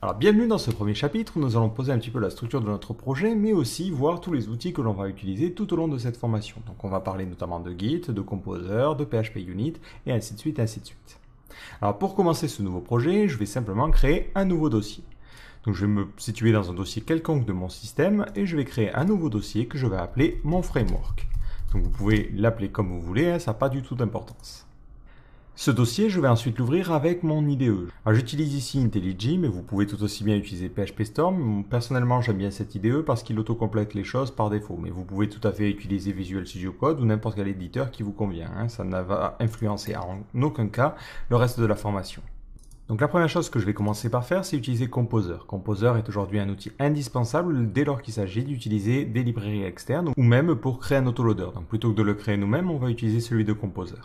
Alors bienvenue dans ce premier chapitre où nous allons poser un petit peu la structure de notre projet mais aussi voir tous les outils que l'on va utiliser tout au long de cette formation. Donc on va parler notamment de Git, de Composer, de PHP Unit et ainsi de suite, ainsi de suite. Alors pour commencer ce nouveau projet, je vais simplement créer un nouveau dossier. Donc je vais me situer dans un dossier quelconque de mon système et je vais créer un nouveau dossier que je vais appeler mon framework. Donc vous pouvez l'appeler comme vous voulez, hein, ça n'a pas du tout d'importance. Ce dossier, je vais ensuite l'ouvrir avec mon IDE. Ah, j'utilise ici IntelliJ, mais vous pouvez tout aussi bien utiliser PHP Storm. Personnellement, j'aime bien cette IDE parce qu'il autocomplète les choses par défaut, mais vous pouvez tout à fait utiliser Visual Studio Code ou n'importe quel éditeur qui vous convient. Hein. Ça ne va influencer en aucun cas le reste de la formation. Donc la première chose que je vais commencer par faire, c'est utiliser Composer. Composer est aujourd'hui un outil indispensable dès lors qu'il s'agit d'utiliser des librairies externes ou même pour créer un autoloader. Donc plutôt que de le créer nous-mêmes, on va utiliser celui de Composer.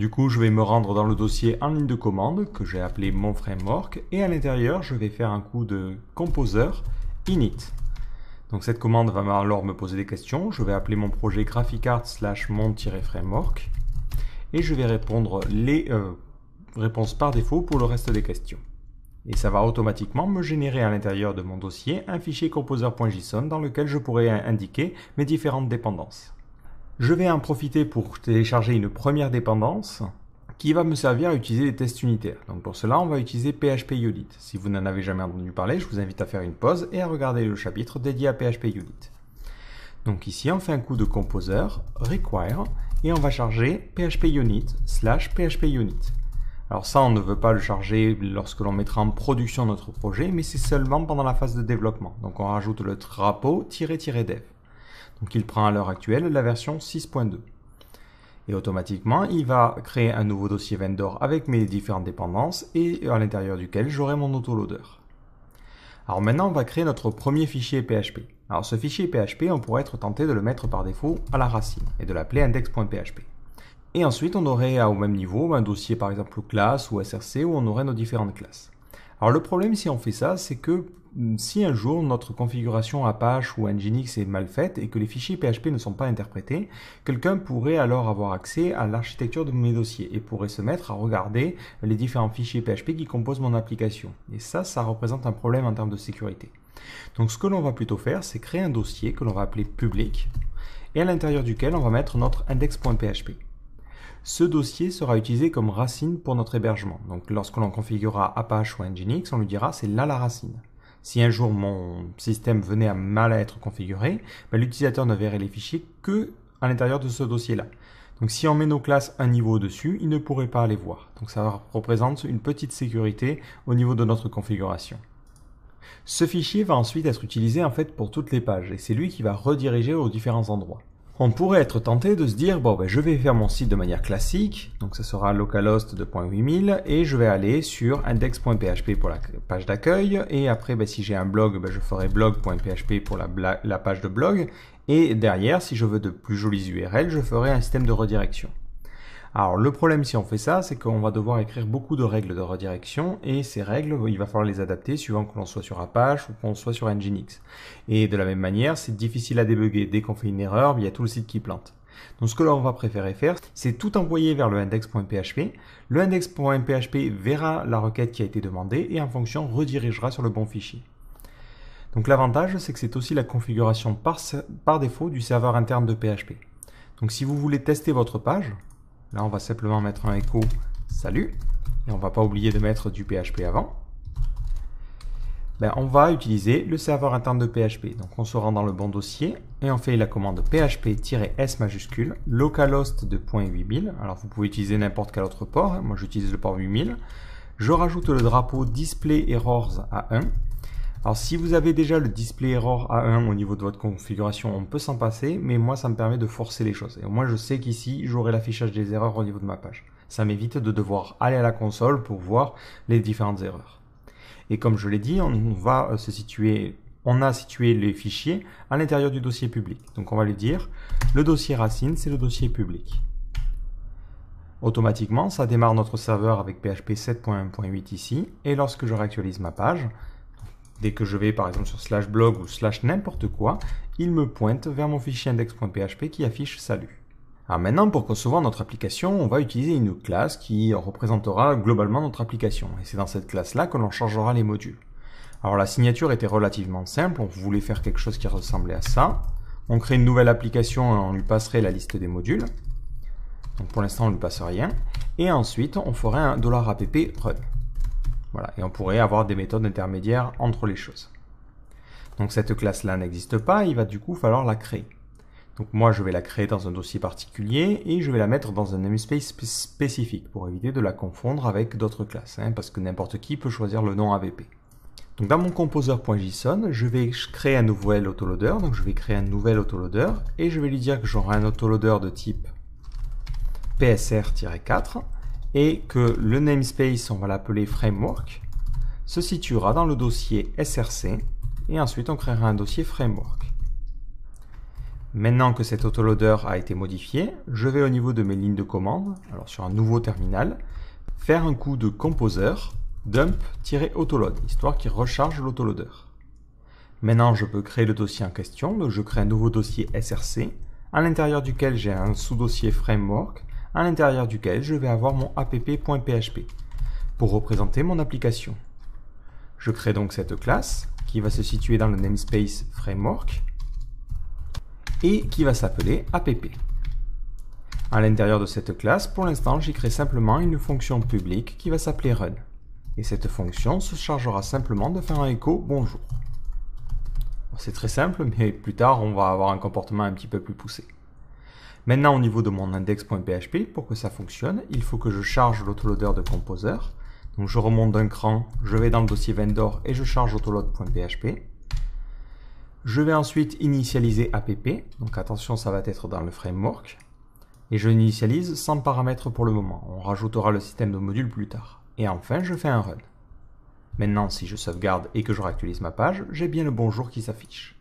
Du coup, je vais me rendre dans le dossier en ligne de commande que j'ai appelé mon framework et à l'intérieur, je vais faire un coup de composer init. Donc cette commande va alors me poser des questions. Je vais appeler mon projet graphicart slash mon-framework et je vais répondre les euh, réponses par défaut pour le reste des questions. Et ça va automatiquement me générer à l'intérieur de mon dossier un fichier composer.json dans lequel je pourrai indiquer mes différentes dépendances. Je vais en profiter pour télécharger une première dépendance qui va me servir à utiliser des tests unitaires. Donc pour cela, on va utiliser PHP Unit. Si vous n'en avez jamais entendu parler, je vous invite à faire une pause et à regarder le chapitre dédié à PHP Unit. Donc ici, on fait un coup de composer, require, et on va charger PHP Unit slash PHP Unit. Alors ça, on ne veut pas le charger lorsque l'on mettra en production notre projet, mais c'est seulement pendant la phase de développement. Donc on rajoute le drapeau -dev. Donc il prend à l'heure actuelle la version 6.2. Et automatiquement, il va créer un nouveau dossier vendor avec mes différentes dépendances et à l'intérieur duquel j'aurai mon autoloader. Alors maintenant, on va créer notre premier fichier PHP. Alors ce fichier PHP, on pourrait être tenté de le mettre par défaut à la racine et de l'appeler index.php. Et ensuite, on aurait au même niveau un dossier par exemple classe ou SRC où on aurait nos différentes classes. Alors le problème si on fait ça, c'est que si un jour notre configuration Apache ou Nginx est mal faite et que les fichiers PHP ne sont pas interprétés, quelqu'un pourrait alors avoir accès à l'architecture de mes dossiers et pourrait se mettre à regarder les différents fichiers PHP qui composent mon application. Et ça, ça représente un problème en termes de sécurité. Donc ce que l'on va plutôt faire, c'est créer un dossier que l'on va appeler public et à l'intérieur duquel on va mettre notre index.php. Ce dossier sera utilisé comme racine pour notre hébergement. Donc lorsque l'on configurera Apache ou Nginx, on lui dira c'est là la racine. Si un jour mon système venait à mal à être configuré, bah, l'utilisateur ne verrait les fichiers que à l'intérieur de ce dossier-là. Donc si on met nos classes un niveau au-dessus, il ne pourrait pas les voir. Donc ça représente une petite sécurité au niveau de notre configuration. Ce fichier va ensuite être utilisé en fait pour toutes les pages et c'est lui qui va rediriger aux différents endroits on pourrait être tenté de se dire, bon, ben, je vais faire mon site de manière classique, donc ça sera localhost 2.8000, et je vais aller sur index.php pour la page d'accueil, et après, ben, si j'ai un blog, ben, je ferai blog.php pour la, la page de blog, et derrière, si je veux de plus jolies URL, je ferai un système de redirection. Alors le problème si on fait ça, c'est qu'on va devoir écrire beaucoup de règles de redirection et ces règles, il va falloir les adapter suivant que l'on soit sur Apache ou qu'on soit sur Nginx. Et de la même manière, c'est difficile à débugger. Dès qu'on fait une erreur, il y a tout le site qui plante. Donc ce que l'on va préférer faire, c'est tout envoyer vers le index.php. Le index.php verra la requête qui a été demandée et en fonction redirigera sur le bon fichier. Donc l'avantage, c'est que c'est aussi la configuration par défaut du serveur interne de PHP. Donc si vous voulez tester votre page, Là, on va simplement mettre un écho salut. Et on va pas oublier de mettre du PHP avant. Ben, on va utiliser le serveur interne de PHP. Donc on se rend dans le bon dossier et on fait la commande php-s majuscule localhost de 8000. Alors vous pouvez utiliser n'importe quel autre port, moi j'utilise le port 8000. Je rajoute le drapeau display errors à 1 alors si vous avez déjà le display error A1 au niveau de votre configuration, on peut s'en passer, mais moi ça me permet de forcer les choses. Et au moins je sais qu'ici j'aurai l'affichage des erreurs au niveau de ma page. Ça m'évite de devoir aller à la console pour voir les différentes erreurs. Et comme je l'ai dit, on va euh, se situer, on a situé les fichiers à l'intérieur du dossier public. Donc on va lui dire le dossier racine, c'est le dossier public. Automatiquement, ça démarre notre serveur avec PHP 7.1.8 ici, et lorsque je réactualise ma page, Dès que je vais par exemple sur slash blog ou slash n'importe quoi, il me pointe vers mon fichier index.php qui affiche salut. Alors ah, maintenant, pour concevoir notre application, on va utiliser une classe qui représentera globalement notre application. Et c'est dans cette classe-là que l'on changera les modules. Alors la signature était relativement simple, on voulait faire quelque chose qui ressemblait à ça. On crée une nouvelle application et on lui passerait la liste des modules. Donc pour l'instant, on ne lui passe rien. Et ensuite, on ferait un $app run. Voilà. Et on pourrait avoir des méthodes intermédiaires entre les choses. Donc cette classe-là n'existe pas, il va du coup falloir la créer. Donc moi je vais la créer dans un dossier particulier et je vais la mettre dans un namespace spécifique pour éviter de la confondre avec d'autres classes, hein, parce que n'importe qui peut choisir le nom AVP. Donc dans mon composer.json, je vais créer un nouvel autoloader, donc je vais créer un nouvel autoloader et je vais lui dire que j'aurai un autoloader de type psr-4 et que le namespace, on va l'appeler framework, se situera dans le dossier src et ensuite on créera un dossier framework. Maintenant que cet autoloader a été modifié, je vais au niveau de mes lignes de commande, alors sur un nouveau terminal, faire un coup de composer dump-autoload, histoire qu'il recharge l'autoloader. Maintenant, je peux créer le dossier en question, donc je crée un nouveau dossier src, à l'intérieur duquel j'ai un sous-dossier framework, à l'intérieur duquel je vais avoir mon app.php pour représenter mon application. Je crée donc cette classe qui va se situer dans le namespace framework et qui va s'appeler app. À l'intérieur de cette classe, pour l'instant, j'ai créé simplement une fonction publique qui va s'appeler run. Et cette fonction se chargera simplement de faire un écho bonjour. C'est très simple, mais plus tard, on va avoir un comportement un petit peu plus poussé. Maintenant, au niveau de mon index.php, pour que ça fonctionne, il faut que je charge l'autoloader de Composer. Donc je remonte d'un cran, je vais dans le dossier vendor et je charge autoload.php. Je vais ensuite initialiser app, donc attention ça va être dans le framework. Et je l'initialise sans paramètres pour le moment, on rajoutera le système de module plus tard. Et enfin je fais un run. Maintenant si je sauvegarde et que je réactualise ma page, j'ai bien le bonjour qui s'affiche.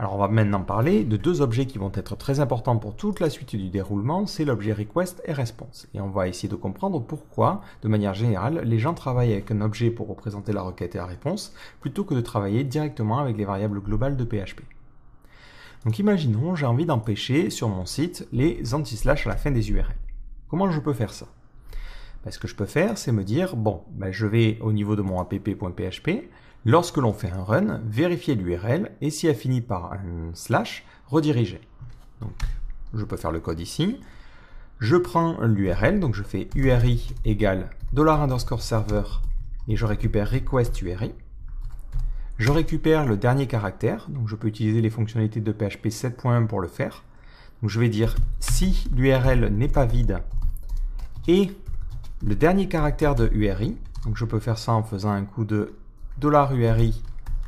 Alors on va maintenant parler de deux objets qui vont être très importants pour toute la suite du déroulement, c'est l'objet request et response. Et on va essayer de comprendre pourquoi, de manière générale, les gens travaillent avec un objet pour représenter la requête et la réponse, plutôt que de travailler directement avec les variables globales de PHP. Donc imaginons, j'ai envie d'empêcher sur mon site les anti-slash à la fin des URL. Comment je peux faire ça ben, Ce que je peux faire, c'est me dire, bon, ben, je vais au niveau de mon app.php, Lorsque l'on fait un run, vérifier l'URL et si elle finit par un slash, rediriger. Donc, je peux faire le code ici. Je prends l'URL, donc je fais URI égale dollar underscore server et je récupère request URI. Je récupère le dernier caractère, donc je peux utiliser les fonctionnalités de PHP 7.1 pour le faire. Donc je vais dire si l'URL n'est pas vide et le dernier caractère de URI, donc je peux faire ça en faisant un coup de $URI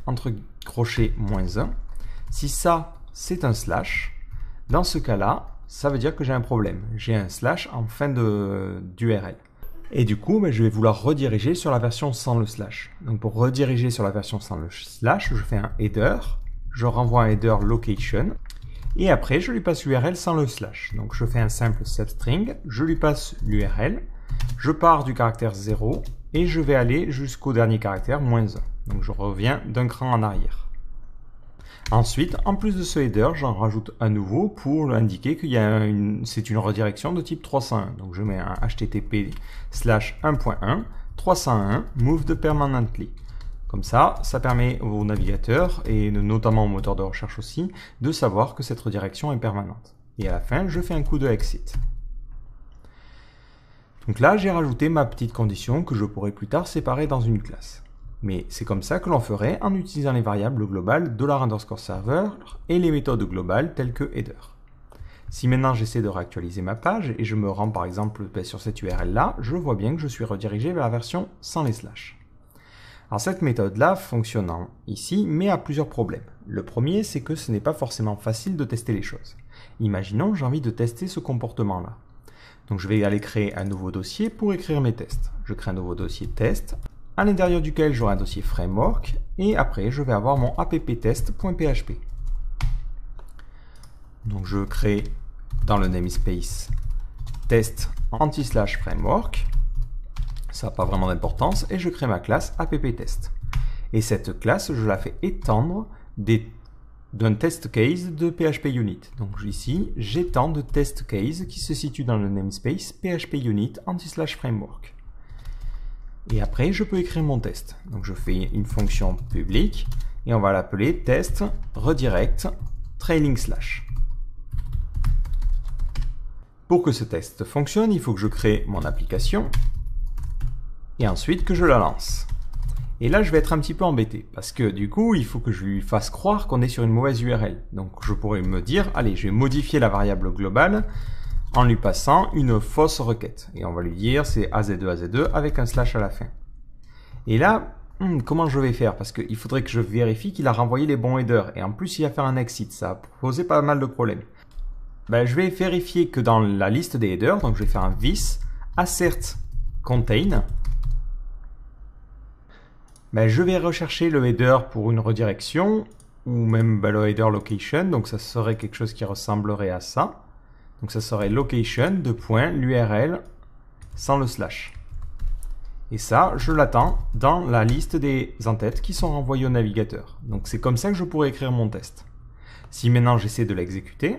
entre crochets moins 1. Si ça, c'est un slash, dans ce cas-là, ça veut dire que j'ai un problème. J'ai un slash en fin d'URL. Et du coup, ben, je vais vouloir rediriger sur la version sans le slash. Donc pour rediriger sur la version sans le slash, je fais un header, je renvoie un header location, et après je lui passe l'URL sans le slash. Donc je fais un simple substring, je lui passe l'URL, je pars du caractère 0, et je vais aller jusqu'au dernier caractère, moins 1. Donc je reviens d'un cran en arrière. Ensuite, en plus de ce header, j'en rajoute un nouveau pour indiquer que c'est une redirection de type 301. Donc je mets un http slash 1.1 301 moved permanently. Comme ça, ça permet au navigateur, et notamment au moteur de recherche aussi, de savoir que cette redirection est permanente. Et à la fin, je fais un coup de exit. Donc là, j'ai rajouté ma petite condition que je pourrais plus tard séparer dans une classe. Mais c'est comme ça que l'on ferait en utilisant les variables globales $server et les méthodes globales telles que header. Si maintenant j'essaie de réactualiser ma page et je me rends par exemple ben, sur cette URL là, je vois bien que je suis redirigé vers la version sans les slash. Alors cette méthode là fonctionnant ici mais a plusieurs problèmes. Le premier c'est que ce n'est pas forcément facile de tester les choses. Imaginons j'ai envie de tester ce comportement là. Donc je vais aller créer un nouveau dossier pour écrire mes tests. Je crée un nouveau dossier test, à l'intérieur duquel j'aurai un dossier framework, et après je vais avoir mon apptest.php. Donc je crée dans le namespace test anti-slash framework, ça n'a pas vraiment d'importance, et je crée ma classe apptest. Et cette classe, je la fais étendre des d'un test case de PHP Unit. Donc ici, j'étends de test case qui se situe dans le namespace PHP Unit anti-slash framework. Et après, je peux écrire mon test. Donc je fais une fonction publique et on va l'appeler test redirect trailing slash. Pour que ce test fonctionne, il faut que je crée mon application et ensuite que je la lance. Et là, je vais être un petit peu embêté, parce que du coup, il faut que je lui fasse croire qu'on est sur une mauvaise URL. Donc je pourrais me dire, allez, je vais modifier la variable globale en lui passant une fausse requête. Et on va lui dire, c'est AZ2, e, AZ2 e, avec un slash à la fin. Et là, hmm, comment je vais faire Parce qu'il faudrait que je vérifie qu'il a renvoyé les bons headers. Et en plus, il a faire un exit. Ça a posé pas mal de problèmes. Ben, je vais vérifier que dans la liste des headers, donc je vais faire un vis assert contain je vais rechercher le header pour une redirection ou même bah, le header location. Donc ça serait quelque chose qui ressemblerait à ça. Donc ça serait location de point l'URL sans le slash. Et ça, je l'attends dans la liste des entêtes qui sont renvoyées au navigateur. Donc c'est comme ça que je pourrais écrire mon test. Si maintenant j'essaie de l'exécuter,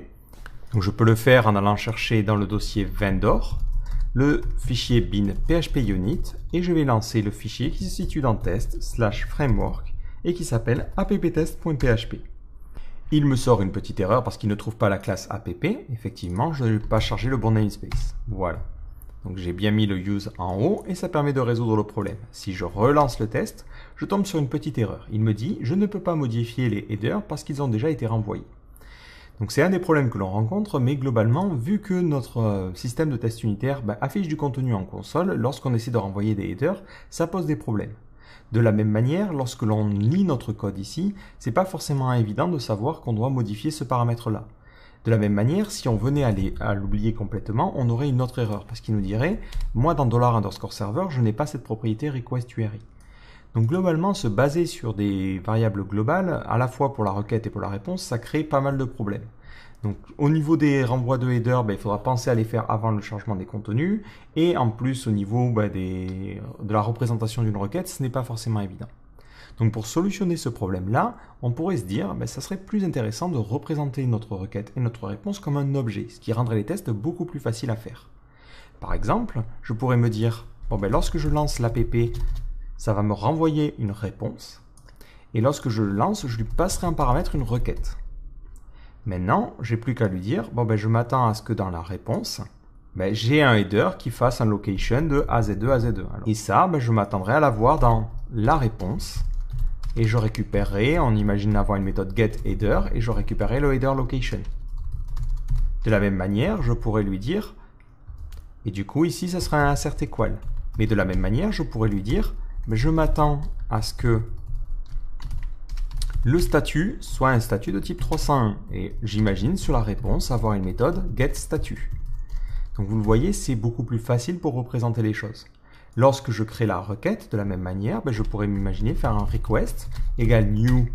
je peux le faire en allant chercher dans le dossier vendor le fichier bin php unit et je vais lancer le fichier qui se situe dans test slash framework et qui s'appelle apptest.php. Il me sort une petite erreur parce qu'il ne trouve pas la classe app. Effectivement, je n'ai pas chargé le bon namespace. Voilà. Donc j'ai bien mis le use en haut et ça permet de résoudre le problème. Si je relance le test, je tombe sur une petite erreur. Il me dit je ne peux pas modifier les headers parce qu'ils ont déjà été renvoyés. Donc c'est un des problèmes que l'on rencontre, mais globalement, vu que notre euh, système de test unitaire bah, affiche du contenu en console, lorsqu'on essaie de renvoyer des headers, ça pose des problèmes. De la même manière, lorsque l'on lit notre code ici, c'est pas forcément évident de savoir qu'on doit modifier ce paramètre-là. De la même manière, si on venait à l'oublier complètement, on aurait une autre erreur, parce qu'il nous dirait « Moi, dans $_server, je n'ai pas cette propriété request donc globalement, se baser sur des variables globales, à la fois pour la requête et pour la réponse, ça crée pas mal de problèmes. Donc au niveau des renvois de headers, ben, il faudra penser à les faire avant le changement des contenus, et en plus au niveau ben, de la représentation d'une requête, ce n'est pas forcément évident. Donc pour solutionner ce problème-là, on pourrait se dire, ben, ça serait plus intéressant de représenter notre requête et notre réponse comme un objet, ce qui rendrait les tests beaucoup plus faciles à faire. Par exemple, je pourrais me dire, bon, ben, lorsque je lance l'app ça va me renvoyer une réponse. Et lorsque je le lance, je lui passerai un paramètre une requête. Maintenant, j'ai plus qu'à lui dire, bon ben je m'attends à ce que dans la réponse, ben, j'ai un header qui fasse un location de AZ2 az 2 et ça, ben, je m'attendrai à l'avoir dans la réponse. Et je récupérerai, on imagine avoir une méthode getHeader, et je récupérerai le header location. De la même manière, je pourrais lui dire, et du coup ici, ça sera un assert equal. Mais de la même manière, je pourrais lui dire, mais je m'attends à ce que le statut soit un statut de type 301. Et j'imagine sur la réponse avoir une méthode getStatut. Donc vous le voyez, c'est beaucoup plus facile pour représenter les choses. Lorsque je crée la requête, de la même manière, ben, je pourrais m'imaginer faire un request égale new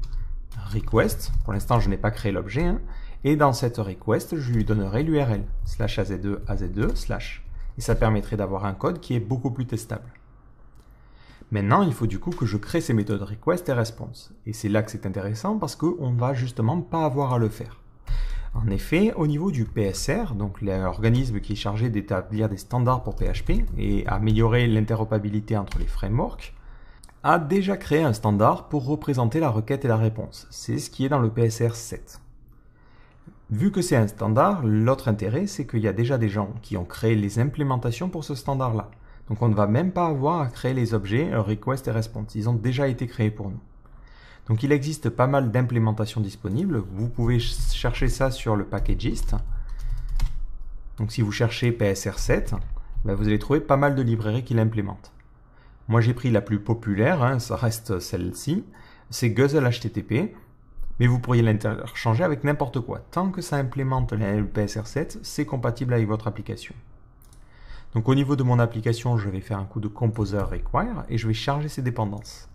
request. Pour l'instant, je n'ai pas créé l'objet. Hein. Et dans cette request, je lui donnerai l'URL, slash az2, az2, slash. Et ça permettrait d'avoir un code qui est beaucoup plus testable. Maintenant, il faut du coup que je crée ces méthodes request et response. Et c'est là que c'est intéressant parce qu'on ne va justement pas avoir à le faire. En effet, au niveau du PSR, donc l'organisme qui est chargé d'établir des standards pour PHP et améliorer l'interopabilité entre les frameworks, a déjà créé un standard pour représenter la requête et la réponse. C'est ce qui est dans le PSR 7. Vu que c'est un standard, l'autre intérêt, c'est qu'il y a déjà des gens qui ont créé les implémentations pour ce standard-là. Donc on ne va même pas avoir à créer les objets request et response. Ils ont déjà été créés pour nous. Donc il existe pas mal d'implémentations disponibles. Vous pouvez chercher ça sur le packagist. Donc si vous cherchez PSR7, ben, vous allez trouver pas mal de librairies qui l'implémentent. Moi j'ai pris la plus populaire, hein, ça reste celle-ci, c'est Guzzle HTTP, mais vous pourriez l'interchanger avec n'importe quoi. Tant que ça implémente le PSR7, c'est compatible avec votre application. Donc au niveau de mon application, je vais faire un coup de Composer Require et je vais charger ses dépendances.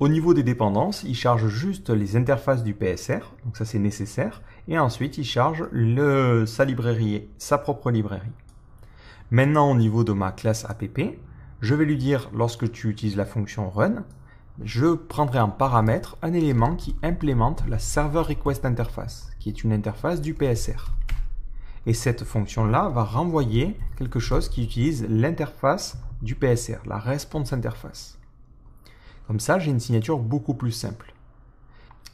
Au niveau des dépendances, il charge juste les interfaces du PSR, donc ça c'est nécessaire, et ensuite il charge sa librairie, sa propre librairie. Maintenant au niveau de ma classe app, je vais lui dire lorsque tu utilises la fonction run, je prendrai en paramètre un élément qui implémente la server request interface, qui est une interface du PSR. Et cette fonction-là va renvoyer quelque chose qui utilise l'interface du PSR, la response interface. Comme ça, j'ai une signature beaucoup plus simple.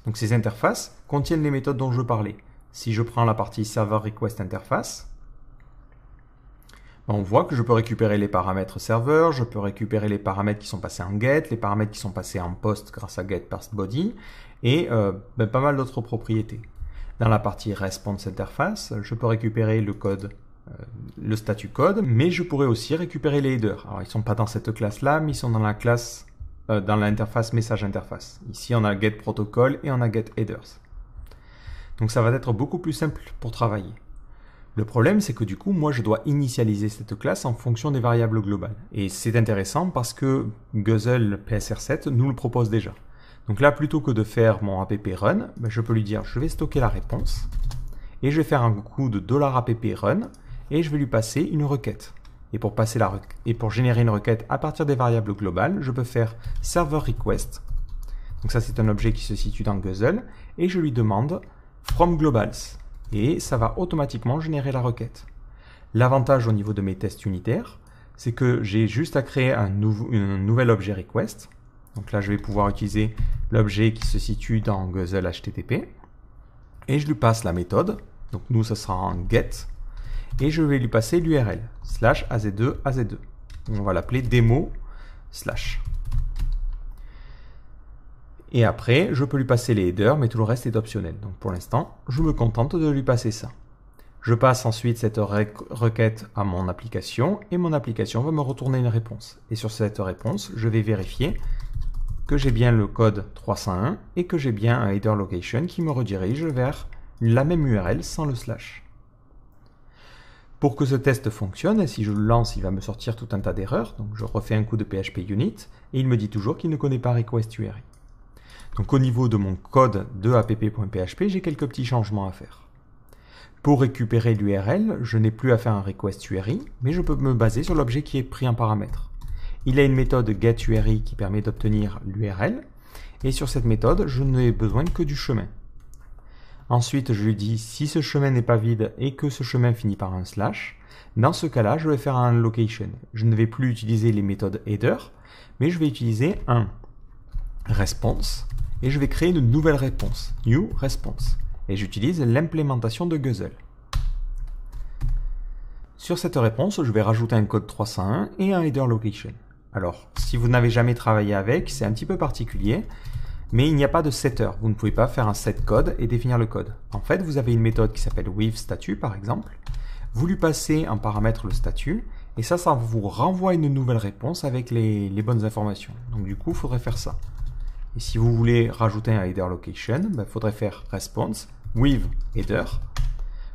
Donc ces interfaces contiennent les méthodes dont je parlais. Si je prends la partie server request interface, ben, on voit que je peux récupérer les paramètres serveur, je peux récupérer les paramètres qui sont passés en get, les paramètres qui sont passés en post grâce à get past body, et euh, ben, pas mal d'autres propriétés. Dans la partie Response Interface, je peux récupérer le code euh, le statut code, mais je pourrais aussi récupérer les headers. Alors ils sont pas dans cette classe-là, mais ils sont dans la classe, euh, dans l'interface message interface. Ici on a get protocol et on a get headers. Donc ça va être beaucoup plus simple pour travailler. Le problème c'est que du coup moi je dois initialiser cette classe en fonction des variables globales. Et c'est intéressant parce que Guzzle PSR7 nous le propose déjà. Donc là, plutôt que de faire mon app run, ben, je peux lui dire je vais stocker la réponse et je vais faire un coup de $app run et je vais lui passer une requête. Et pour, passer la et pour générer une requête à partir des variables globales, je peux faire server request. Donc ça, c'est un objet qui se situe dans Guzzle et je lui demande from globals et ça va automatiquement générer la requête. L'avantage au niveau de mes tests unitaires, c'est que j'ai juste à créer un nouvel objet request. Donc là, je vais pouvoir utiliser l'objet qui se situe dans Guzzle HTTP, et je lui passe la méthode, donc nous ça sera un get, et je vais lui passer l'URL, slash az2 az2. On va l'appeler démo slash. Et après, je peux lui passer les headers, mais tout le reste est optionnel. Donc pour l'instant, je me contente de lui passer ça. Je passe ensuite cette requête à mon application et mon application va me retourner une réponse. Et sur cette réponse, je vais vérifier que j'ai bien le code 301 et que j'ai bien un header location qui me redirige vers la même URL sans le slash. Pour que ce test fonctionne, si je le lance, il va me sortir tout un tas d'erreurs, donc je refais un coup de PHP unit, et il me dit toujours qu'il ne connaît pas request Donc au niveau de mon code de app.php, j'ai quelques petits changements à faire. Pour récupérer l'URL, je n'ai plus à faire un request URI, mais je peux me baser sur l'objet qui est pris en paramètre. Il a une méthode getURI qui permet d'obtenir l'URL. Et sur cette méthode, je n'ai besoin que du chemin. Ensuite, je lui dis si ce chemin n'est pas vide et que ce chemin finit par un slash, dans ce cas-là, je vais faire un location. Je ne vais plus utiliser les méthodes header, mais je vais utiliser un response et je vais créer une nouvelle réponse, new response. Et j'utilise l'implémentation de Guzzle. Sur cette réponse, je vais rajouter un code 301 et un header location. Alors, si vous n'avez jamais travaillé avec, c'est un petit peu particulier, mais il n'y a pas de setter. Vous ne pouvez pas faire un set code et définir le code. En fait, vous avez une méthode qui s'appelle WithStatue, par exemple. Vous lui passez un paramètre le statut, et ça, ça vous renvoie une nouvelle réponse avec les, bonnes informations. Donc du coup, il faudrait faire ça. Et si vous voulez rajouter un header location, il ben, faudrait faire response with header.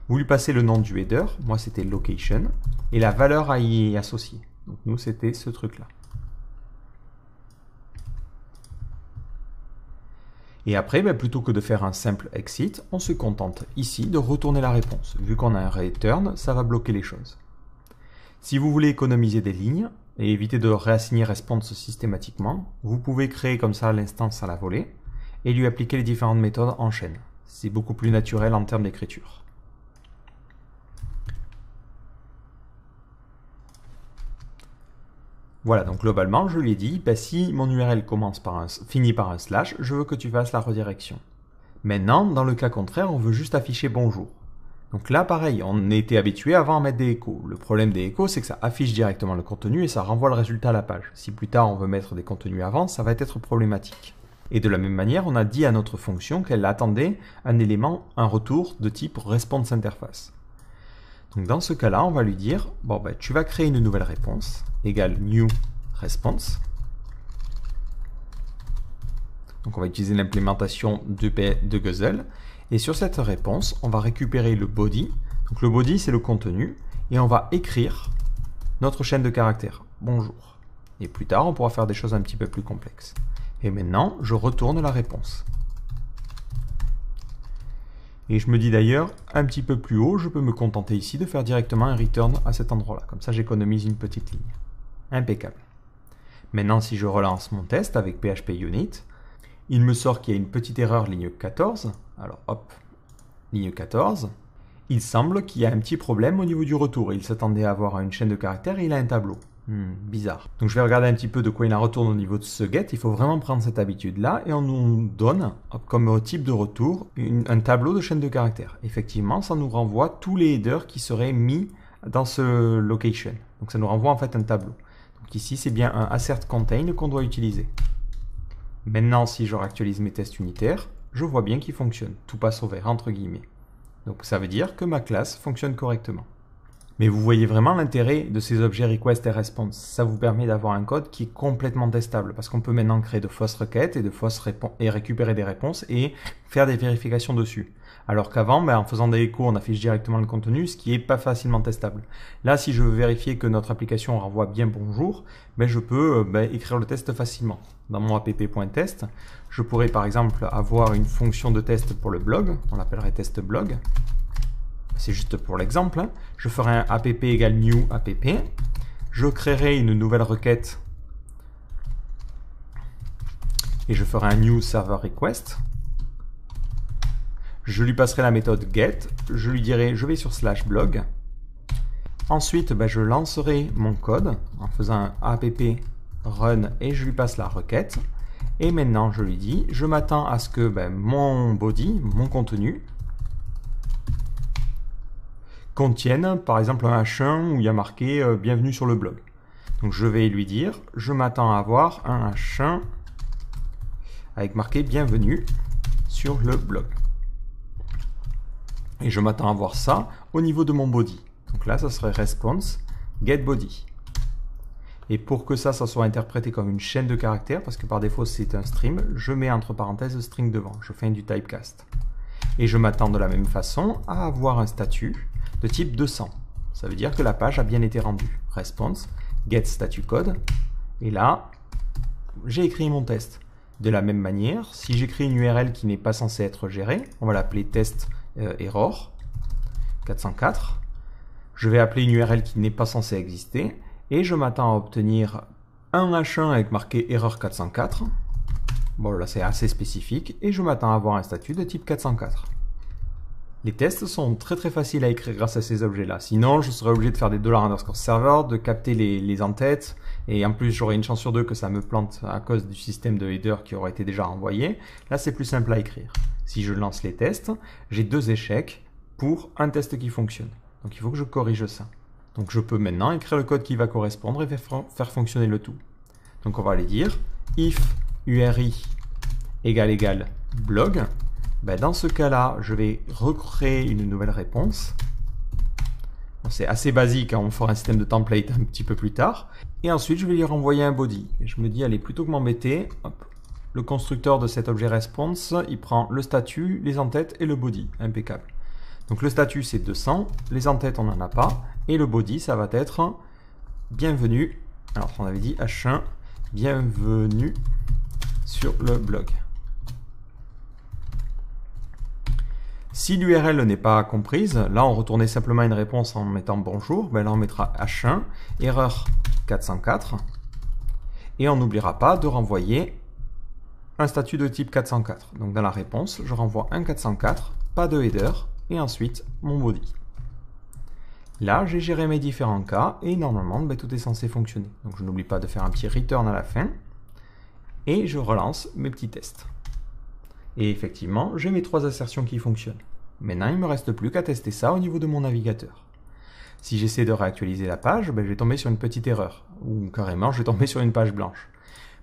Vous lui passez le nom du header, moi c'était location, et la valeur à y associer. Donc nous c'était ce truc-là. Et après, ben, plutôt que de faire un simple exit, on se contente ici de retourner la réponse. Vu qu'on a un return, ça va bloquer les choses. Si vous voulez économiser des lignes et éviter de réassigner response systématiquement, vous pouvez créer comme ça l'instance à la volée et lui appliquer les différentes méthodes en chaîne. C'est beaucoup plus naturel en termes d'écriture. Voilà, donc globalement, je lui ai dit, ben, si mon URL commence par un, finit par un slash, je veux que tu fasses la redirection. Maintenant, dans le cas contraire, on veut juste afficher bonjour. Donc là, pareil, on était habitué avant à mettre des échos. Le problème des échos, c'est que ça affiche directement le contenu et ça renvoie le résultat à la page. Si plus tard on veut mettre des contenus avant, ça va être problématique. Et de la même manière, on a dit à notre fonction qu'elle attendait un élément, un retour de type response interface. Donc dans ce cas-là, on va lui dire, bon ben, tu vas créer une nouvelle réponse, égale new response. Donc on va utiliser l'implémentation de, de Guzzle. Et sur cette réponse, on va récupérer le body. Donc le body, c'est le contenu. Et on va écrire notre chaîne de caractères. Bonjour. Et plus tard, on pourra faire des choses un petit peu plus complexes. Et maintenant, je retourne la réponse. Et je me dis d'ailleurs, un petit peu plus haut, je peux me contenter ici de faire directement un return à cet endroit-là. Comme ça, j'économise une petite ligne. Impeccable. Maintenant, si je relance mon test avec PHP Unit, il me sort qu'il y a une petite erreur ligne 14. Alors hop, ligne 14. Il semble qu'il y a un petit problème au niveau du retour. Il s'attendait à avoir une chaîne de caractères et il a un tableau. Hmm, bizarre. Donc je vais regarder un petit peu de quoi il en retourne au niveau de ce get. Il faut vraiment prendre cette habitude-là et on nous donne comme type de retour un tableau de chaîne de caractères. Effectivement, ça nous renvoie tous les headers qui seraient mis dans ce location. Donc ça nous renvoie en fait un tableau ici, c'est bien un assert contain qu'on doit utiliser. Maintenant, si je réactualise mes tests unitaires, je vois bien qu'ils fonctionnent. Tout passe au vert, entre guillemets. Donc ça veut dire que ma classe fonctionne correctement. Mais vous voyez vraiment l'intérêt de ces objets request et response. Ça vous permet d'avoir un code qui est complètement testable parce qu'on peut maintenant créer de fausses requêtes et de fausses et récupérer des réponses et faire des vérifications dessus. Alors qu'avant, ben, en faisant des échos, on affiche directement le contenu, ce qui n'est pas facilement testable. Là, si je veux vérifier que notre application renvoie bien bonjour, mais ben, je peux euh, ben, écrire le test facilement. Dans mon app.test, je pourrais par exemple avoir une fonction de test pour le blog, on l'appellerait test blog, c'est juste pour l'exemple, hein. je ferai un app égale new app, je créerai une nouvelle requête et je ferai un new server request. Je lui passerai la méthode get, je lui dirai je vais sur slash blog. Ensuite, bah, je lancerai mon code en faisant un app run et je lui passe la requête. Et maintenant, je lui dis, je m'attends à ce que bah, mon body, mon contenu, contiennent par exemple un H1 où il y a marqué euh, bienvenue sur le blog. Donc je vais lui dire je m'attends à avoir un H1 avec marqué bienvenue sur le blog. Et je m'attends à voir ça au niveau de mon body. Donc là, ça serait response get body. Et pour que ça, ça soit interprété comme une chaîne de caractères, parce que par défaut c'est un stream, je mets entre parenthèses string devant, je fais du typecast. Et je m'attends de la même façon à avoir un statut de type 200. Ça veut dire que la page a bien été rendue. Response, get statue code. Et là, j'ai écrit mon test. De la même manière, si j'écris une URL qui n'est pas censée être gérée, on va l'appeler test euh, error 404. Je vais appeler une URL qui n'est pas censée exister et je m'attends à obtenir un H1 avec marqué erreur 404. Bon là c'est assez spécifique et je m'attends à avoir un statut de type 404. Les tests sont très très faciles à écrire grâce à ces objets-là. Sinon, je serais obligé de faire des dollars underscore server, de capter les, les entêtes, et en plus j'aurais une chance sur deux que ça me plante à cause du système de header qui aurait été déjà envoyé. Là, c'est plus simple à écrire. Si je lance les tests, j'ai deux échecs pour un test qui fonctionne. Donc il faut que je corrige ça. Donc je peux maintenant écrire le code qui va correspondre et faire fonctionner le tout. Donc on va aller dire if uri égale égal blog ben, dans ce cas-là, je vais recréer une nouvelle réponse. C'est assez basique, hein. on fera un système de template un petit peu plus tard. Et ensuite, je vais lui renvoyer un body. je me dis, allez, plutôt que m'embêter, le constructeur de cet objet response, il prend le statut, les entêtes et le body. Impeccable. Donc le statut, c'est 200, les entêtes, on n'en a pas, et le body, ça va être bienvenue. Alors, on avait dit H1, bienvenue sur le blog. Si l'URL n'est pas comprise, là on retournait simplement une réponse en mettant bonjour, ben là on mettra H1, erreur 404, et on n'oubliera pas de renvoyer un statut de type 404. Donc dans la réponse, je renvoie un 404, pas de header, et ensuite mon body. Là, j'ai géré mes différents cas, et normalement, ben, tout est censé fonctionner. Donc je n'oublie pas de faire un petit return à la fin, et je relance mes petits tests. Et effectivement, j'ai mes trois assertions qui fonctionnent. Maintenant, il me reste plus qu'à tester ça au niveau de mon navigateur. Si j'essaie de réactualiser la page, ben, je vais tomber sur une petite erreur, ou carrément je vais tomber sur une page blanche.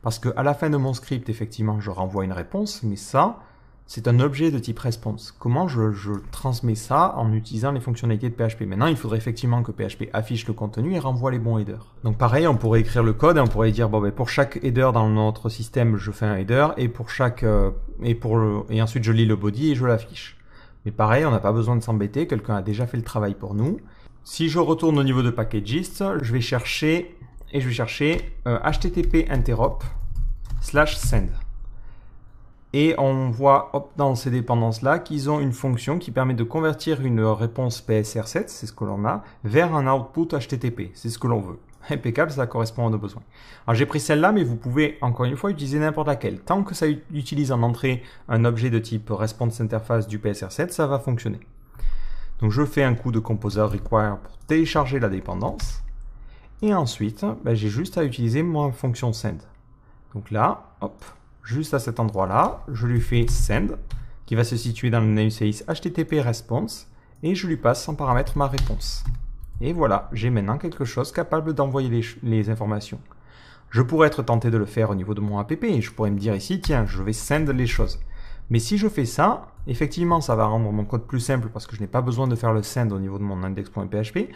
Parce qu'à la fin de mon script, effectivement, je renvoie une réponse, mais ça, c'est un objet de type response. Comment je, transmets ça en utilisant les fonctionnalités de PHP Maintenant, il faudrait effectivement que PHP affiche le contenu et renvoie les bons headers. Donc pareil, on pourrait écrire le code et on pourrait dire bon ben pour chaque header dans notre système, je fais un header et pour chaque euh, et pour et ensuite je lis le body et je l'affiche. Mais pareil, on n'a pas besoin de s'embêter, quelqu'un a déjà fait le travail pour nous. Si je retourne au niveau de packagist, je vais chercher et je vais chercher http euh, interop slash send. Et on voit dans ces dépendances-là qu'ils ont une fonction qui permet de convertir une réponse PSR7, c'est ce que l'on a, vers un output HTTP, c'est ce que l'on veut. Impeccable, ça correspond à nos besoins. Alors j'ai pris celle-là, mais vous pouvez encore une fois utiliser n'importe laquelle. Tant que ça utilise en entrée un objet de type response interface du PSR7, ça va fonctionner. Donc je fais un coup de composer require pour télécharger la dépendance. Et ensuite, ben, j'ai juste à utiliser mon fonction send. Donc là, hop, juste à cet endroit-là, je lui fais send, qui va se situer dans le namespace http response, et je lui passe en paramètre ma réponse. Et voilà, j'ai maintenant quelque chose capable d'envoyer les, informations. Je pourrais être tenté de le faire au niveau de mon app et je pourrais me dire ici, tiens, je vais send les choses. Mais si je fais ça, effectivement, ça va rendre mon code plus simple parce que je n'ai pas besoin de faire le send au niveau de mon index.php,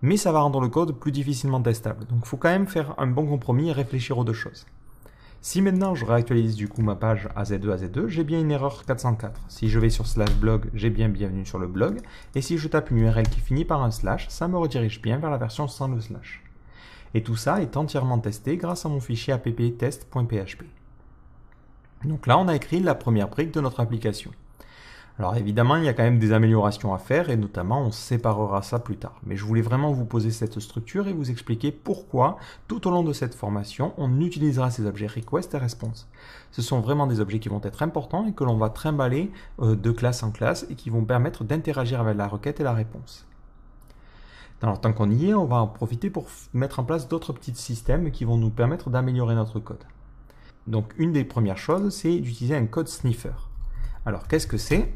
mais ça va rendre le code plus difficilement testable. Donc il faut quand même faire un bon compromis et réfléchir aux deux choses. Si maintenant je réactualise du coup ma page AZ2 e, AZ2, e, j'ai bien une erreur 404. Si je vais sur slash blog, j'ai bien bienvenue sur le blog. Et si je tape une URL qui finit par un slash, ça me redirige bien vers la version sans le slash. Et tout ça est entièrement testé grâce à mon fichier apptest.php. Donc là, on a écrit la première brique de notre application. Alors évidemment, il y a quand même des améliorations à faire et notamment on séparera ça plus tard. Mais je voulais vraiment vous poser cette structure et vous expliquer pourquoi tout au long de cette formation, on utilisera ces objets request et response. Ce sont vraiment des objets qui vont être importants et que l'on va trimballer euh, de classe en classe et qui vont permettre d'interagir avec la requête et la réponse. Alors tant qu'on y est, on va en profiter pour mettre en place d'autres petits systèmes qui vont nous permettre d'améliorer notre code. Donc une des premières choses, c'est d'utiliser un code sniffer. Alors qu'est-ce que c'est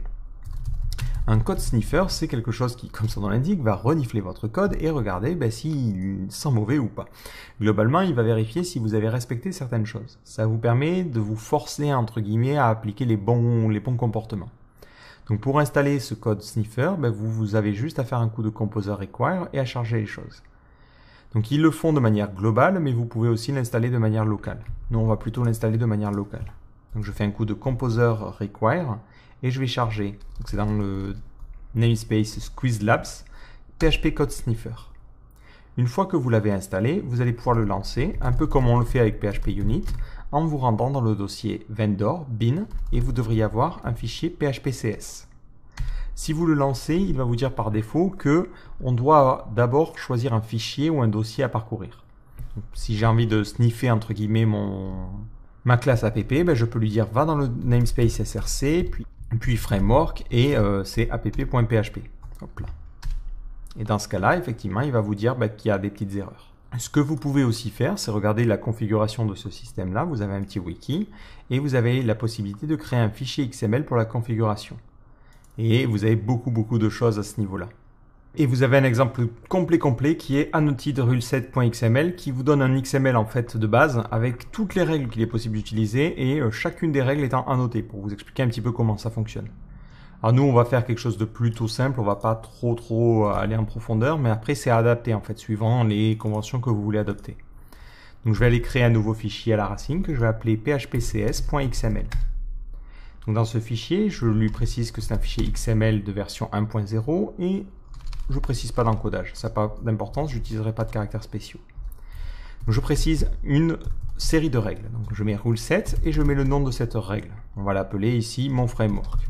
un code sniffer, c'est quelque chose qui, comme son nom l'indique, va renifler votre code et regarder ben, s'il sent mauvais ou pas. Globalement, il va vérifier si vous avez respecté certaines choses. Ça vous permet de vous forcer, entre guillemets, à appliquer les bons, comportements. Donc pour installer ce code sniffer, ben, vous, vous avez juste à faire un coup de composer require et à charger les choses. Donc ils le font de manière globale, mais vous pouvez aussi l'installer de manière locale. Nous, on va plutôt l'installer de manière locale je fais un coup de Composer Require et je vais charger. C'est dans le namespace Squeeze Labs, PHP Code Sniffer. Une fois que vous l'avez installé, vous allez pouvoir le lancer, un peu comme on le fait avec PHP Unit, en vous rendant dans le dossier vendor bin et vous devriez avoir un fichier PHPCS. Si vous le lancez, il va vous dire par défaut que on doit d'abord choisir un fichier ou un dossier à parcourir. si j'ai envie de sniffer entre guillemets mon, ma classe app, ben, je peux lui dire va dans le namespace src, puis, puis framework, et euh, c'est app.php. Et dans ce cas-là, effectivement, il va vous dire ben, qu'il y a des petites erreurs. Ce que vous pouvez aussi faire, c'est regarder la configuration de ce système-là. Vous avez un petit wiki et vous avez la possibilité de créer un fichier XML pour la configuration. Et vous avez beaucoup, beaucoup de choses à ce niveau-là. Et vous avez un exemple complet complet qui est annotated 7xml qui vous donne un XML en fait de base avec toutes les règles qu'il est possible d'utiliser et euh, chacune des règles étant annotée pour vous expliquer un petit peu comment ça fonctionne. Alors nous on va faire quelque chose de plutôt simple, on va pas trop trop euh, aller en profondeur mais après c'est adapté en fait suivant les conventions que vous voulez adopter. Donc je vais aller créer un nouveau fichier à la racine que je vais appeler phpcs.xml. Donc dans ce fichier, je lui précise que c'est un fichier XML de version 1.0 et je précise pas d'encodage, ça n'a pas d'importance, j'utiliserai pas de caractères spéciaux. je précise une série de règles. Donc je mets rule 7 et je mets le nom de cette règle. On va l'appeler ici mon framework.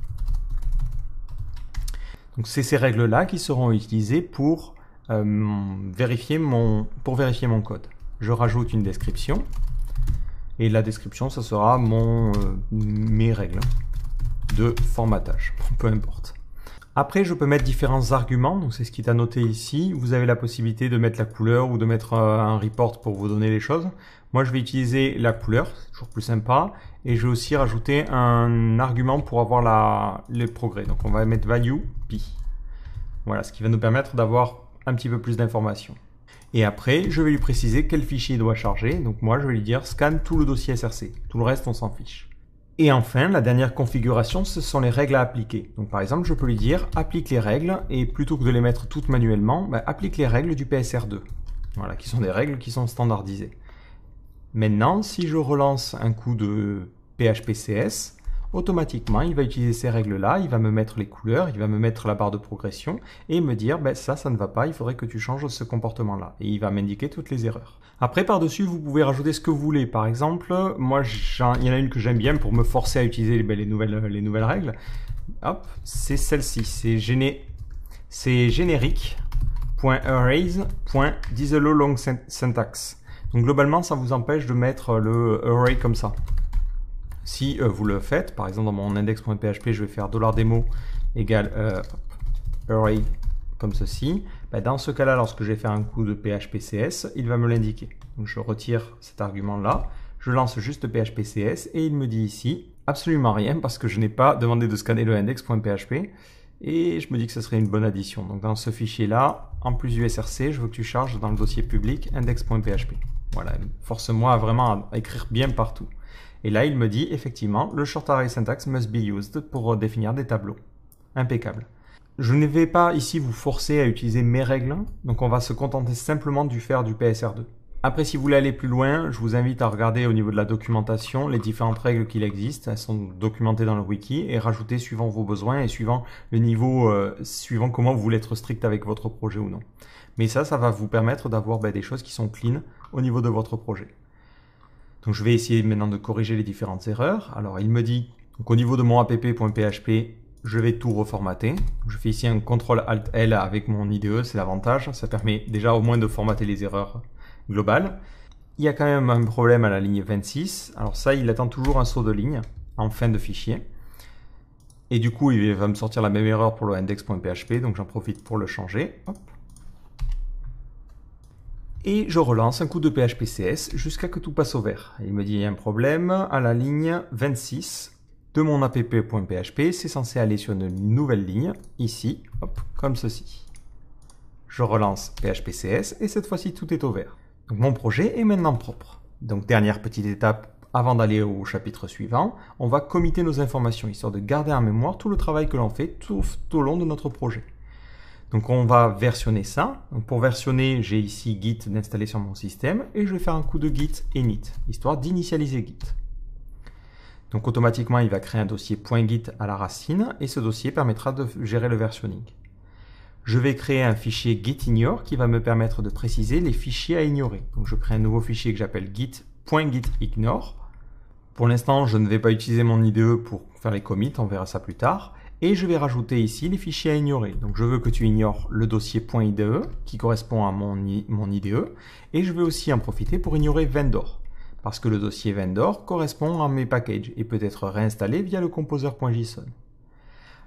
Donc c'est ces règles-là qui seront utilisées pour, euh, vérifier mon, pour vérifier mon code. Je rajoute une description. Et la description, ça sera mon, euh, mes règles de formatage. Peu importe. Après, je peux mettre différents arguments, donc c'est ce qui est à noter ici. Vous avez la possibilité de mettre la couleur ou de mettre euh, un report pour vous donner les choses. Moi, je vais utiliser la couleur, c'est toujours plus sympa. Et je vais aussi rajouter un argument pour avoir la, les progrès. Donc on va mettre value pi. Voilà, ce qui va nous permettre d'avoir un petit peu plus d'informations. Et après, je vais lui préciser quel fichier il doit charger. Donc moi, je vais lui dire scan tout le dossier SRC. Tout le reste, on s'en fiche. Et enfin, la dernière configuration, ce sont les règles à appliquer. Donc par exemple, je peux lui dire applique les règles et plutôt que de les mettre toutes manuellement, bah, applique les règles du PSR2. Voilà, qui sont des règles qui sont standardisées. Maintenant, si je relance un coup de PHPCS, automatiquement, il va utiliser ces règles-là, il va me mettre les couleurs, il va me mettre la barre de progression et me dire ben ça, ça ne va pas, il faudrait que tu changes ce comportement-là. Et il va m'indiquer toutes les erreurs. Après, par-dessus, vous pouvez rajouter ce que vous voulez. Par exemple, moi, il y en a une que j'aime bien pour me forcer à utiliser les, ben, nouvelles, les nouvelles règles. Hop, c'est celle-ci. C'est géné... long syntax. Donc globalement, ça vous empêche de mettre le array comme ça. Si euh, vous le faites, par exemple dans mon index.php, je vais faire $demo égale euh, array comme ceci. Bah, dans ce cas-là, lorsque j'ai fait un coup de PHPCS, il va me l'indiquer. Donc je retire cet argument-là, je lance juste PHPCS et il me dit ici absolument rien parce que je n'ai pas demandé de scanner le index.php et je me dis que ce serait une bonne addition. Donc dans ce fichier-là, en plus du SRC, je veux que tu charges dans le dossier public index.php. Voilà, force-moi vraiment à écrire bien partout. Et là, il me dit effectivement, le short array syntax must be used pour définir des tableaux. Impeccable. Je ne vais pas ici vous forcer à utiliser mes règles, hein. donc on va se contenter simplement du faire du PSR2. Après, si vous voulez aller plus loin, je vous invite à regarder au niveau de la documentation les différentes règles qu'il existe. Elles sont documentées dans le wiki et rajoutées suivant vos besoins et suivant le niveau, euh, suivant comment vous voulez être strict avec votre projet ou non. Mais ça, ça va vous permettre d'avoir bah, des choses qui sont clean au niveau de votre projet. Donc je vais essayer maintenant de corriger les différentes erreurs. Alors il me dit, donc, au niveau de mon app.php, je vais tout reformater. Je fais ici un CTRL-ALT-L avec mon IDE, c'est l'avantage. Ça permet déjà au moins de formater les erreurs globales. Il y a quand même un problème à la ligne 26. Alors ça, il attend toujours un saut de ligne en fin de fichier. Et du coup, il va me sortir la même erreur pour le index.php, donc j'en profite pour le changer. Et je relance un coup de phpcs CS jusqu'à que tout passe au vert. Il me dit il y a un problème à la ligne 26 de mon app.php, c'est censé aller sur une nouvelle ligne, ici, comme ceci. Je relance phpcs et cette fois-ci tout est ouvert. mon projet est maintenant propre. Donc dernière petite étape avant d'aller au chapitre suivant, on va committer nos informations, histoire de garder en mémoire tout le travail que l'on fait tout, au long de notre projet. Donc on va versionner ça. pour versionner, j'ai ici Git installé sur mon système et je vais faire un coup de Git init, histoire d'initialiser Git. Donc automatiquement, il va créer un dossier .git à la racine et ce dossier permettra de gérer le versionning. Je vais créer un fichier gitignore qui va me permettre de préciser les fichiers à ignorer. Donc je crée un nouveau fichier que j'appelle git.gitignore. Pour l'instant, je ne vais pas utiliser mon IDE pour faire les commits, on verra ça plus tard. Et je vais rajouter ici les fichiers à ignorer. Donc je veux que tu ignores le dossier .ide qui correspond à mon, IDE. Et je vais aussi en profiter pour ignorer vendor parce que le dossier vendor correspond à mes packages et peut être réinstallé via le composer.json.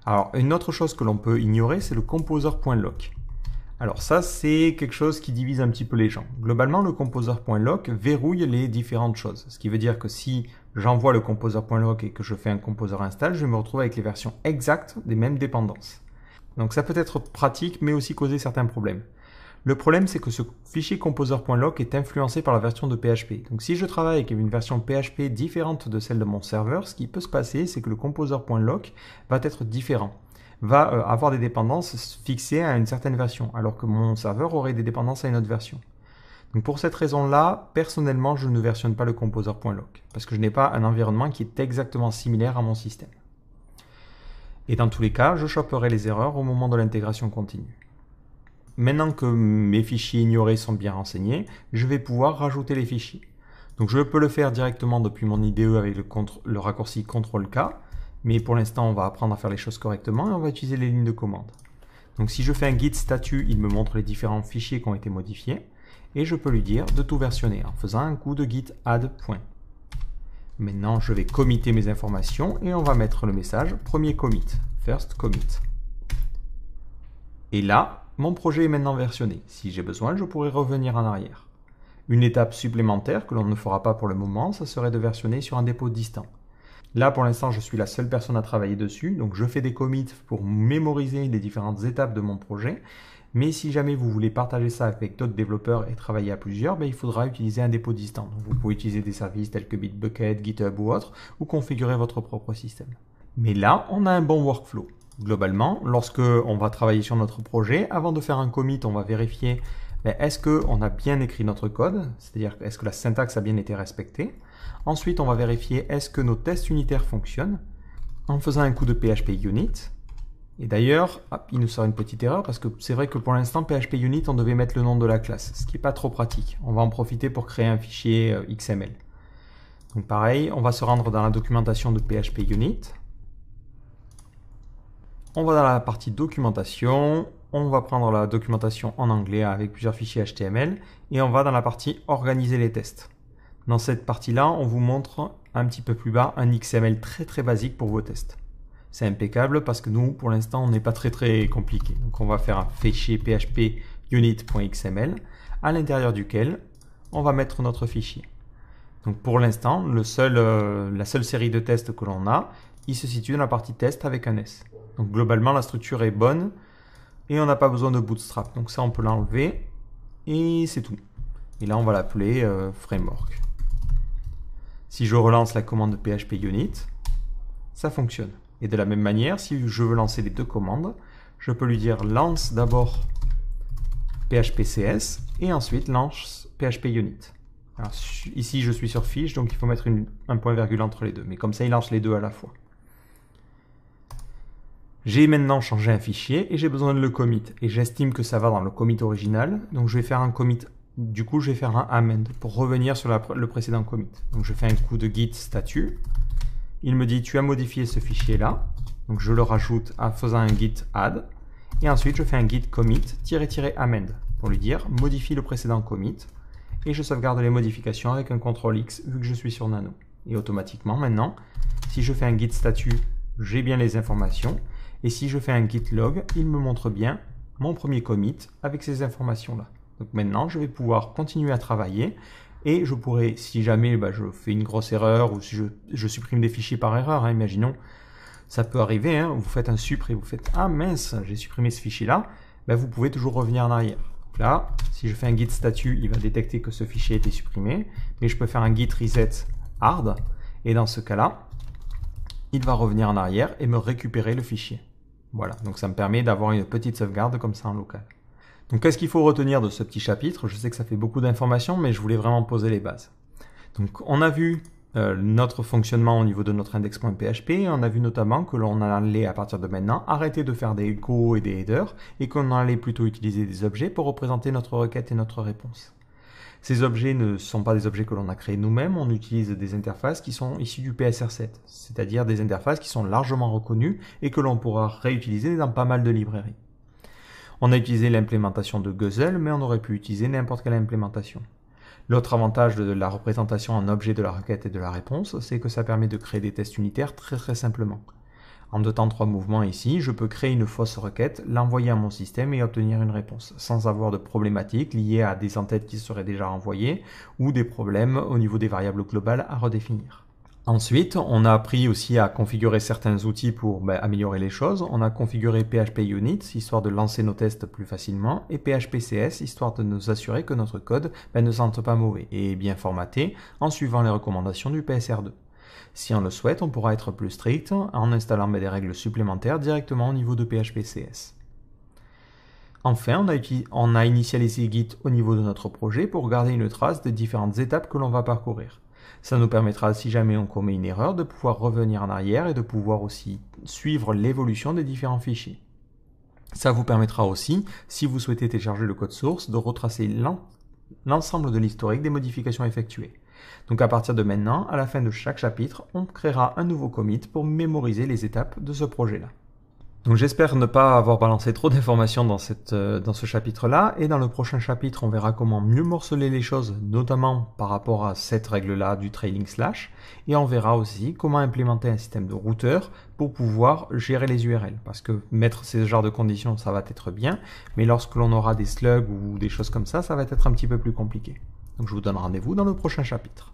Alors une autre chose que l'on peut ignorer, c'est le composer.lock. Alors ça, c'est quelque chose qui divise un petit peu les gens. Globalement, le composer.lock verrouille les différentes choses. Ce qui veut dire que si j'envoie le composer.lock et que je fais un composer install, je me retrouve avec les versions exactes des mêmes dépendances. Donc ça peut être pratique, mais aussi causer certains problèmes. Le problème, c'est que ce fichier composer.lock est influencé par la version de PHP. Donc si je travaille avec une version PHP différente de celle de mon serveur, ce qui peut se passer, c'est que le composer.lock va être différent va euh, avoir des dépendances fixées à une certaine version, alors que mon serveur aurait des dépendances à une autre version. Donc pour cette raison-là, personnellement, je ne versionne pas le composer.lock parce que je n'ai pas un environnement qui est exactement similaire à mon système. Et dans tous les cas, je chopperai les erreurs au moment de l'intégration continue maintenant que mes fichiers ignorés sont bien renseignés, je vais pouvoir rajouter les fichiers. Donc je peux le faire directement depuis mon IDE avec le, raccourci CTRL-K, mais pour l'instant on va apprendre à faire les choses correctement et on va utiliser les lignes de commande. Donc si je fais un git statut, il me montre les différents fichiers qui ont été modifiés, et je peux lui dire de tout versionner en faisant un coup de git add. Point. Maintenant je vais committer mes informations et on va mettre le message premier commit, first commit. Et là, mon projet est maintenant versionné. Si j'ai besoin, je pourrai revenir en arrière. Une étape supplémentaire que l'on ne fera pas pour le moment, ça serait de versionner sur un dépôt distant. Là, pour l'instant, je suis la seule personne à travailler dessus, donc je fais des commits pour mémoriser les différentes étapes de mon projet. Mais si jamais vous voulez partager ça avec d'autres développeurs et travailler à plusieurs, ben, il faudra utiliser un dépôt distant. vous pouvez utiliser des services tels que Bitbucket, GitHub ou autres, ou configurer votre propre système. Mais là, on a un bon workflow globalement, lorsque on va travailler sur notre projet, avant de faire un commit, on va vérifier ben, est-ce qu'on a bien écrit notre code, c'est-à-dire est-ce que la syntaxe a bien été respectée. Ensuite, on va vérifier est-ce que nos tests unitaires fonctionnent en faisant un coup de PHP unit. Et d'ailleurs, il nous sort une petite erreur parce que c'est vrai que pour l'instant, PHP unit, on devait mettre le nom de la classe, ce qui n'est pas trop pratique. On va en profiter pour créer un fichier euh, XML. Donc pareil, on va se rendre dans la documentation de PHP unit. On va dans la partie documentation, on va prendre la documentation en anglais avec plusieurs fichiers HTML et on va dans la partie organiser les tests. Dans cette partie-là, on vous montre un petit peu plus bas un XML très très basique pour vos tests. C'est impeccable parce que nous, pour l'instant, on n'est pas très très compliqué. Donc on va faire un fichier php unit.xml à l'intérieur duquel on va mettre notre fichier. Donc pour l'instant, euh, la seule série de tests que l'on a, il se situe dans la partie test avec un S. Donc globalement, la structure est bonne et on n'a pas besoin de bootstrap. Donc ça, on peut l'enlever et c'est tout. Et là, on va l'appeler euh, framework. Si je relance la commande PHP unit, ça fonctionne. Et de la même manière, si je veux lancer les deux commandes, je peux lui dire lance d'abord phpcs et ensuite lance php unit. ici, je suis sur fiche, donc il faut mettre un point virgule entre les deux. Mais comme ça, il lance les deux à la fois. J'ai maintenant changé un fichier et j'ai besoin de le commit. Et j'estime que ça va dans le commit original. Donc je vais faire un commit. Du coup, je vais faire un amend pour revenir sur le précédent commit. Donc je fais un coup de git statut. Il me dit tu as modifié ce fichier là. Donc je le rajoute en faisant un git add. Et ensuite, je fais un git commit-amend pour lui dire modifie le précédent commit. Et je sauvegarde les modifications avec un CTRL X vu que je suis sur Nano. Et automatiquement, maintenant, si je fais un git statut, j'ai bien les informations. Et si je fais un git log, il me montre bien mon premier commit avec ces informations-là. Donc maintenant, je vais pouvoir continuer à travailler et je pourrais, si jamais bah, je fais une grosse erreur ou si je, supprime des fichiers par erreur, hein, imaginons, ça peut arriver, hein, vous faites un supr et vous faites « Ah mince, j'ai supprimé ce fichier-là bah, vous pouvez toujours revenir en arrière. là, si je fais un git statut, il va détecter que ce fichier a été supprimé, mais je peux faire un git reset hard, et dans ce cas-là, il va revenir en arrière et me récupérer le fichier. Voilà, donc ça me permet d'avoir une petite sauvegarde comme ça en local. Donc qu'est-ce qu'il faut retenir de ce petit chapitre Je sais que ça fait beaucoup d'informations, mais je voulais vraiment poser les bases. Donc on a vu euh, notre fonctionnement au niveau de notre index.php, on a vu notamment que l'on allait à partir de maintenant arrêter de faire des échos et des headers, et qu'on allait plutôt utiliser des objets pour représenter notre requête et notre réponse. Ces objets ne sont pas des objets que l'on a créés nous-mêmes, on utilise des interfaces qui sont issues du PSR7, c'est-à-dire des interfaces qui sont largement reconnues et que l'on pourra réutiliser dans pas mal de librairies. On a utilisé l'implémentation de Guzzle, mais on aurait pu utiliser n'importe quelle implémentation. L'autre avantage de la représentation en objet de la requête et de la réponse, c'est que ça permet de créer des tests unitaires très très simplement. En deux trois mouvements ici, je peux créer une fausse requête, l'envoyer à mon système et obtenir une réponse, sans avoir de problématiques liées à des entêtes qui seraient déjà envoyées ou des problèmes au niveau des variables globales à redéfinir. Ensuite, on a appris aussi à configurer certains outils pour ben, améliorer les choses. On a configuré PHP Unit, histoire de lancer nos tests plus facilement, et PHP CS, histoire de nous assurer que notre code ben, ne sente pas mauvais et bien formaté en suivant les recommandations du PSR2. Si on le souhaite, on pourra être plus strict en installant des règles supplémentaires directement au niveau de PHP-CS. Enfin, on a, on a initialisé Git au niveau de notre projet pour garder une trace des différentes étapes que l'on va parcourir. Ça nous permettra, si jamais on commet une erreur, de pouvoir revenir en arrière et de pouvoir aussi suivre l'évolution des différents fichiers. Ça vous permettra aussi, si vous souhaitez télécharger le code source, de retracer l'ensemble de l'historique des modifications effectuées. Donc à partir de maintenant, à la fin de chaque chapitre, on créera un nouveau commit pour mémoriser les étapes de ce projet-là. Donc j'espère ne pas avoir balancé trop d'informations dans, euh, dans ce chapitre-là, et dans le prochain chapitre, on verra comment mieux morceler les choses, notamment par rapport à cette règle-là du trailing slash, et on verra aussi comment implémenter un système de routeur pour pouvoir gérer les URL. Parce que mettre ces genres de conditions, ça va être bien, mais lorsque l'on aura des slugs ou des choses comme ça, ça va être un petit peu plus compliqué. Donc je vous donne rendez-vous dans le prochain chapitre.